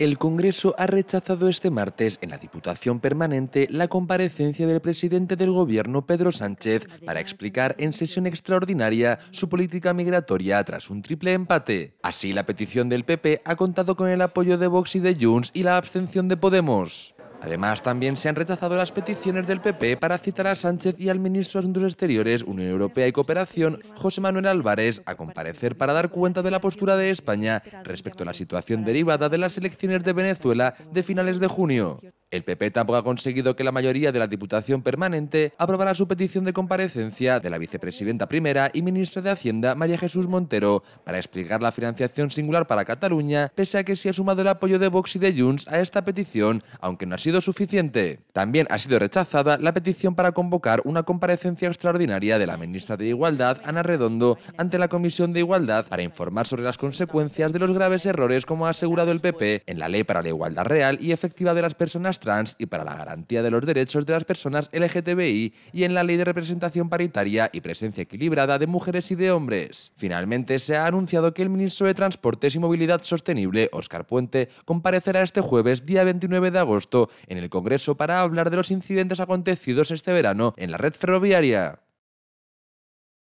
El Congreso ha rechazado este martes en la Diputación Permanente la comparecencia del presidente del Gobierno, Pedro Sánchez, para explicar en sesión extraordinaria su política migratoria tras un triple empate. Así, la petición del PP ha contado con el apoyo de Vox y de Junts y la abstención de Podemos. Además, también se han rechazado las peticiones del PP para citar a Sánchez y al ministro de Asuntos Exteriores, Unión Europea y Cooperación, José Manuel Álvarez, a comparecer para dar cuenta de la postura de España respecto a la situación derivada de las elecciones de Venezuela de finales de junio. El PP tampoco ha conseguido que la mayoría de la Diputación Permanente aprobara su petición de comparecencia de la vicepresidenta primera y ministra de Hacienda María Jesús Montero para explicar la financiación singular para Cataluña, pese a que se ha sumado el apoyo de Vox y de Junts a esta petición, aunque no ha sido suficiente. También ha sido rechazada la petición para convocar una comparecencia extraordinaria de la ministra de Igualdad, Ana Redondo, ante la Comisión de Igualdad para informar sobre las consecuencias de los graves errores, como ha asegurado el PP, en la Ley para la Igualdad Real y Efectiva de las Personas trans y para la garantía de los derechos de las personas LGTBI y en la Ley de Representación Paritaria y Presencia Equilibrada de Mujeres y de Hombres. Finalmente, se ha anunciado que el ministro de Transportes y Movilidad Sostenible, Óscar Puente, comparecerá este jueves, día 29 de agosto, en el Congreso para hablar de los incidentes acontecidos este verano en la red ferroviaria.